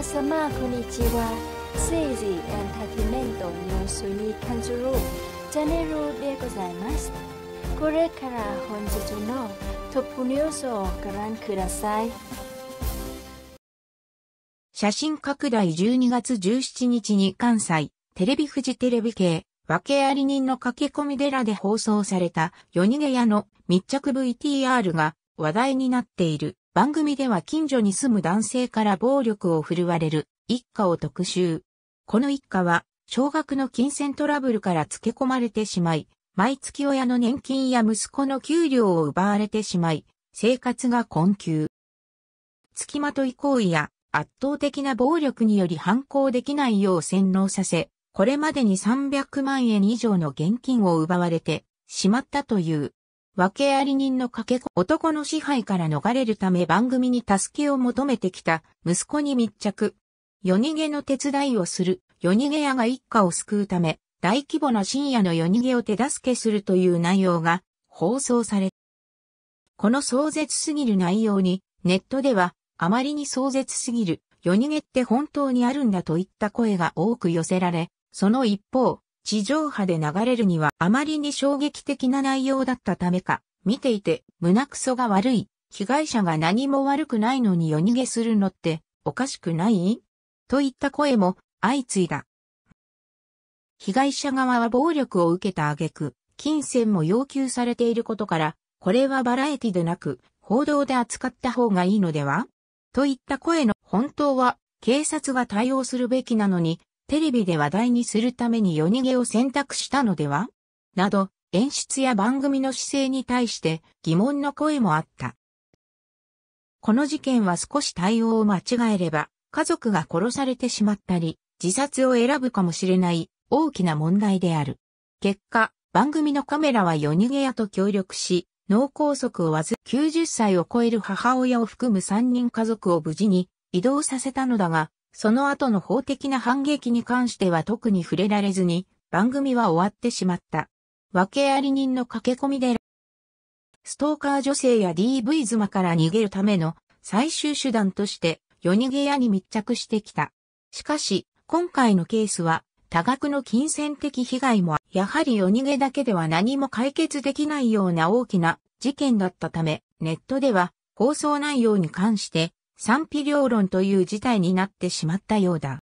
皆様こんにちは政治エンターテイメントニュースに関するチャンネルでございますこれから本日のトップニュースをご覧ください写真拡大12月17日に関西テレビ富士テレビ系訳あり人の駆け込み寺で放送された夜逃げ屋の密着 VTR が話題になっている。番組では近所に住む男性から暴力を振るわれる一家を特集。この一家は、少額の金銭トラブルから付け込まれてしまい、毎月親の年金や息子の給料を奪われてしまい、生活が困窮。付きまとい行為や圧倒的な暴力により反抗できないよう洗脳させ、これまでに300万円以上の現金を奪われてしまったという。訳あり人のかけ子、男の支配から逃れるため番組に助けを求めてきた息子に密着。夜逃げの手伝いをする、夜逃げ屋が一家を救うため、大規模な深夜の夜逃げを手助けするという内容が放送されこの壮絶すぎる内容に、ネットでは、あまりに壮絶すぎる、夜逃げって本当にあるんだといった声が多く寄せられ、その一方、地上波で流れるにはあまりに衝撃的な内容だったためか、見ていて胸くそが悪い、被害者が何も悪くないのに夜逃げするのっておかしくないといった声も相次いだ。被害者側は暴力を受けた挙句、金銭も要求されていることから、これはバラエティでなく、報道で扱った方がいいのではといった声の本当は、警察が対応するべきなのに、テレビで話題にするために夜逃げを選択したのではなど、演出や番組の姿勢に対して疑問の声もあった。この事件は少し対応を間違えれば、家族が殺されてしまったり、自殺を選ぶかもしれない大きな問題である。結果、番組のカメラは夜逃げ屋と協力し、脳梗塞をわず90歳を超える母親を含む3人家族を無事に移動させたのだが、その後の法的な反撃に関しては特に触れられずに、番組は終わってしまった。訳あり人の駆け込みで、ストーカー女性や DV 妻から逃げるための最終手段として、夜逃げ屋に密着してきた。しかし、今回のケースは、多額の金銭的被害も、やはり夜逃げだけでは何も解決できないような大きな事件だったため、ネットでは放送内容に関して賛否両論という事態になってしまったようだ。